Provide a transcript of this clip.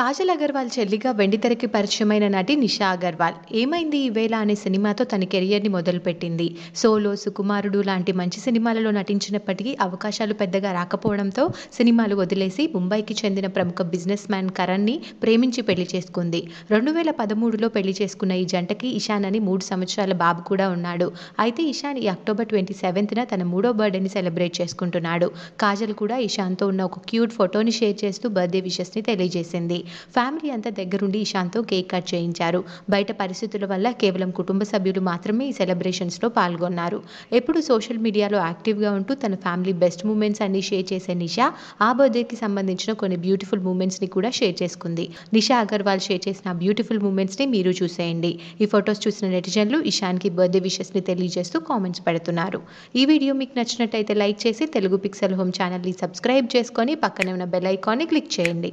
కాజల్ అగర్వాల్ చెల్లిగా వెండితెరకి పరిచయమైన నటి నిషా అగర్వాల్ ఏమైంది ఈవేళ అనే సినిమాతో తన కెరియర్ని మొదలుపెట్టింది సోలో సుకుమారుడు లాంటి మంచి సినిమాలలో నటించినప్పటికీ అవకాశాలు పెద్దగా రాకపోవడంతో సినిమాలు వదిలేసి ముంబైకి చెందిన ప్రముఖ బిజినెస్ మ్యాన్ కరణ్ని ప్రేమించి పెళ్లి చేసుకుంది రెండు వేల పదమూడులో పెళ్లి చేసుకున్న ఈ జంటకి ఇషాన్ అని మూడు సంవత్సరాల బాబు కూడా ఉన్నాడు అయితే ఇషాన్ ఈ అక్టోబర్ ట్వంటీ సెవెంత్న తన మూడో బర్త్డేని సెలబ్రేట్ చేసుకుంటున్నాడు కాజల్ కూడా ఇషాన్తో ఉన్న ఒక క్యూట్ ఫోటోని షేర్ చేస్తూ బర్త్డే విషస్ని తెలియజేసింది ఫ్యామిలీ అంతా దగ్గరుండి ఇషాంత్తో కేక్ కట్ చేయించారు బయట పరిస్థితుల వల్ల కేవలం కుటుంబ సభ్యులు మాత్రమే ఈ సెలబ్రేషన్స్లో పాల్గొన్నారు ఎప్పుడు సోషల్ మీడియాలో యాక్టివ్గా ఉంటూ తన ఫ్యామిలీ బెస్ట్ మూమెంట్స్ అన్ని షేర్ చేసే నిషా ఆ బర్త్డేకి సంబంధించిన కొన్ని బ్యూటిఫుల్ మూమెంట్స్ని కూడా షేర్ చేసుకుంది నిషా అగర్వాల్ షేర్ చేసిన బ్యూటిఫుల్ మూమెంట్స్ని మీరు చూసేయండి ఈ ఫొటోస్ చూసిన నెటిజన్లు ఇషాన్కి బర్త్డే విషెస్ని తెలియజేస్తూ కామెంట్స్ పెడుతున్నారు ఈ వీడియో మీకు నచ్చినట్టయితే లైక్ చేసి తెలుగు పిక్సెల్ హోమ్ ఛానల్ని సబ్స్క్రైబ్ చేసుకొని పక్కనే ఉన్న బెల్ ఐకాన్ని క్లిక్ చేయండి